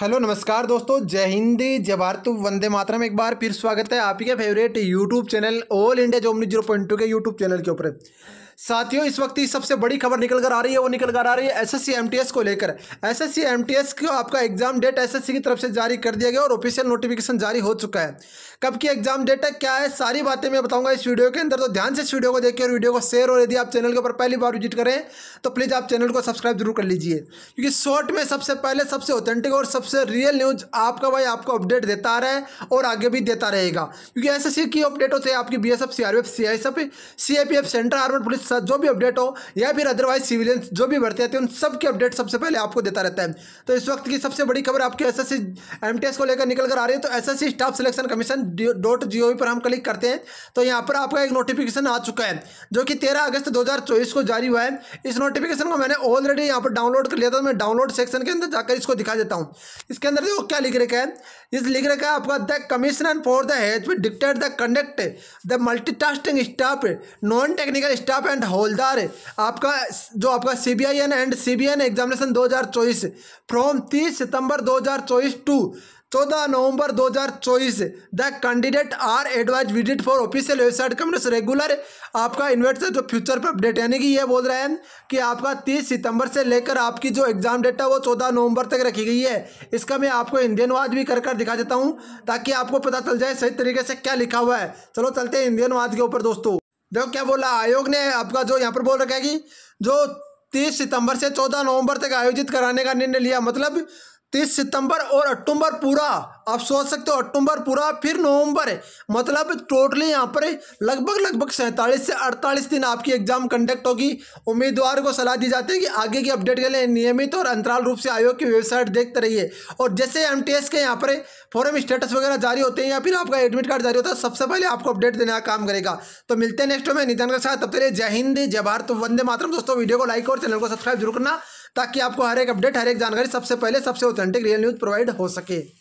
hello नमस्कार दोस्तों जय हिंदी जय भारत वंदे मातरम एक बार फिर स्वागत है आपके favourite YouTube channel all India जोमनी जीरो पॉइंट टू के यूट्यूब चैनल के ऊपर साथियों इस वक्त की सबसे बड़ी खबर निकल कर आ रही है वो निकल कर आ रही है एसएससी एमटीएस को लेकर एसएससी एमटीएस को आपका एग्जाम डेट एसएससी की तरफ से जारी कर दिया गया और ऑफिशियल नोटिफिकेशन जारी हो चुका है कब की एग्जाम डेट है क्या है सारी बातें मैं बताऊंगा इस वीडियो के अंदर तो ध्यान से इस वीडियो को देखिए और वीडियो को शेयर और यदि आप चैनल के ऊपर पहली बार विजिट करें तो प्लीज़ आप चैनल को सब्सक्राइब जरूर कर लीजिए क्योंकि शॉर्ट में सबसे पहले सबसे ऑथेंटिक और सबसे रियल न्यूज़ आपका भाई आपको अपडेट देता आ रहा है और आगे भी देता रहेगा क्योंकि एस की अपडेट होते हैं आपकी B S F C R F C C central police साथ जो भी अपडेट हो या फिर अदरवाइज सिविलियंस जो भी भर्ती आते हैं उन सब के अपडेट सबसे पहले आपको देता रहता है तो इस वक्त की सबसे बड़ी खबर आपके एस एस को लेकर निकल कर आ रही है तो S staff selection commission dot G पर हम क्लिक करते हैं तो यहाँ पर आपका एक नोटिफिकेशन आ चुका है जो कि तेरह अगस्त दो को जारी हुआ है इस नोटिफिकेशन को मैंने ऑलरेडी यहाँ पर डाउनलोड कर लिया था मैं डाउनलोड सेक्शन के अंदर जाकर इसको दिखा देता हूँ इसके अंदर देखो क्या लिख रखा है इस लिख रखा है आपका the commissioner for the has decided the conduct the multitasking staff non technical staff and and holder आपका जो आपका C B I N and C B N examination दो हज़ार चौबीस फ्रॉम तीस सितंबर दो हज़ार चौबीस टू चौदह नवंबर 2024 the candidate are advise visit for official website communist regular आपका इन्वर्टर जो फ्यूचर पर अपडेट यानी कि ये बोल रहे हैं कि आपका 30 सितंबर से लेकर आपकी जो एग्ज़ाम डेट है वो 14 नवंबर तक रखी गई है इसका मैं आपको इंडियन वाज भी कर कर दिखा देता हूँ ताकि आपको पता चल जाए सही तरीके से क्या लिखा हुआ है चलो चलते हैं इंडियन वाज के ऊपर दोस्तों देखो क्या बोला आयोग ने आपका जो यहाँ पर बोल रखा है कि जो तीस सितंबर से चौदह नवंबर तक आयोजित कराने का निर्णय लिया मतलब तीस सितंबर और अक्टूबर पूरा आप सोच सकते हो अक्टूबर पूरा फिर नवंबर मतलब टोटली यहाँ पर लगभग लगभग सैंतालीस से अड़तालीस दिन आपकी एग्जाम कंडक्ट होगी उम्मीदवार को सलाह दी जाती है कि आगे की अपडेट के लिए नियमित और अंतराल रूप से आयोग की वेबसाइट देखते रहिए और जैसे एम के यहाँ पर फॉरम स्टेटस वगैरह जारी होते हैं या फिर आपका एडमिट कार्ड जारी होता है सबसे पहले आपको अपडेट देने का काम करेगा तो मिलते हैं नेक्स्ट में निधन के साथ तब तक जय हिंद जय भारत वंदे मातरम दोस्तों वीडियो को लाइक और चैनल को सब्सक्राइब जरूर करना ताकि आपको हर एक अपडेट हर एक जानकारी सबसे पहले सबसे ऑथेंटिक रियल न्यूज़ प्रोवाइड हो सके